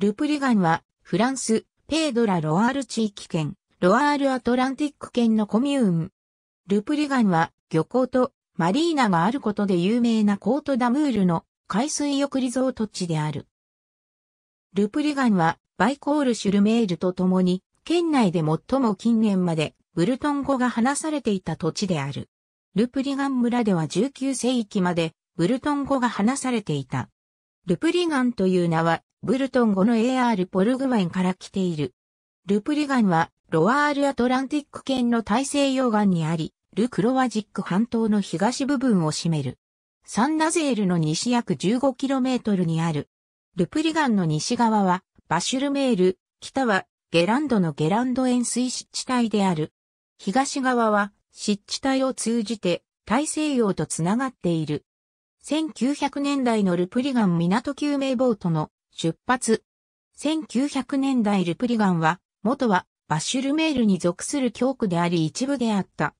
ルプリガンは、フランス、ペードラ・ロアール地域圏、ロアール・アトランティック圏のコミューン。ルプリガンは、漁港とマリーナがあることで有名なコート・ダムールの海水浴リゾート地である。ルプリガンは、バイコール・シュルメールと共に、県内で最も近年まで、ブルトン語が話されていた土地である。ルプリガン村では19世紀まで、ブルトン語が話されていた。ルプリガンという名は、ブルトン語の AR ポルグワインから来ている。ルプリガンは、ロワールアトランティック圏の大西洋岸にあり、ルクロワジック半島の東部分を占める。サンナゼールの西約 15km にある。ルプリガンの西側は、バシュルメール、北は、ゲランドのゲランド塩水湿地帯である。東側は、湿地帯を通じて、大西洋とつながっている。1900年代のルプリガン港救命ボートの出発。1900年代ルプリガンは、元はバッシュルメールに属する教区であり一部であった。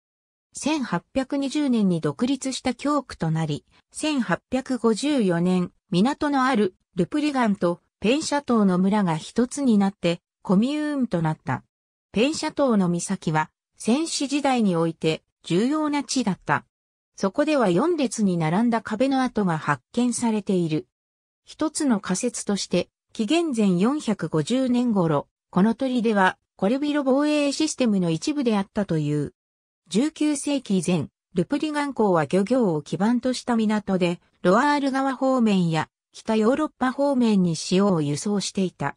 1820年に独立した教区となり、1854年、港のあるルプリガンとペンシャ島の村が一つになって、コミューンとなった。ペンシャ島の岬は、戦死時代において重要な地だった。そこでは4列に並んだ壁の跡が発見されている。一つの仮説として、紀元前450年頃、この砦はコルビロ防衛システムの一部であったという。19世紀以前、ルプリガン港は漁業を基盤とした港で、ロアール川方面や北ヨーロッパ方面に塩を輸送していた。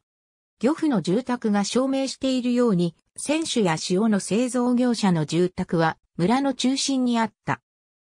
漁夫の住宅が証明しているように、選手や塩の製造業者の住宅は村の中心にあった。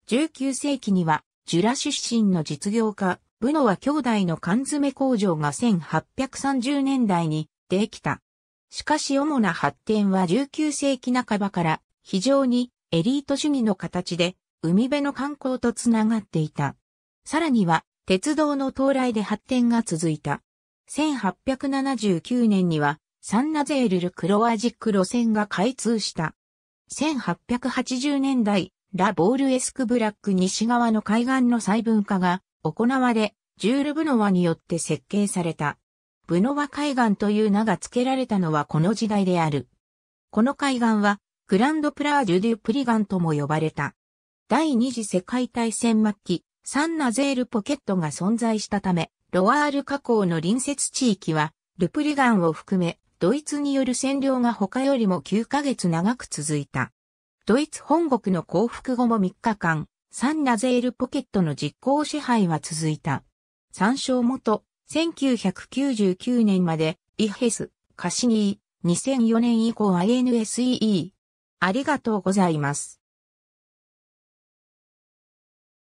19世紀には、ジュラ出身の実業家、ブノは兄弟の缶詰工場が1830年代にできた。しかし主な発展は19世紀半ばから非常にエリート主義の形で海辺の観光とつながっていた。さらには鉄道の到来で発展が続いた。1879年にはサンナゼールルクロアジック路線が開通した。1880年代、ラ・ボールエスクブラック西側の海岸の細分化が行われ、ジュール・ブノワによって設計された。ブノワ海岸という名が付けられたのはこの時代である。この海岸は、グランドプラージュ・デュ・プリガンとも呼ばれた。第二次世界大戦末期、サンナゼールポケットが存在したため、ロワール河口の隣接地域は、ルプリガンを含め、ドイツによる占領が他よりも9ヶ月長く続いた。ドイツ本国の降伏後も3日間、サン・ナゼールポケットの実行支配は続いた。参照元、1999年まで、イヘス、カシニー、2004年以降 INSEE。ありがとうございます。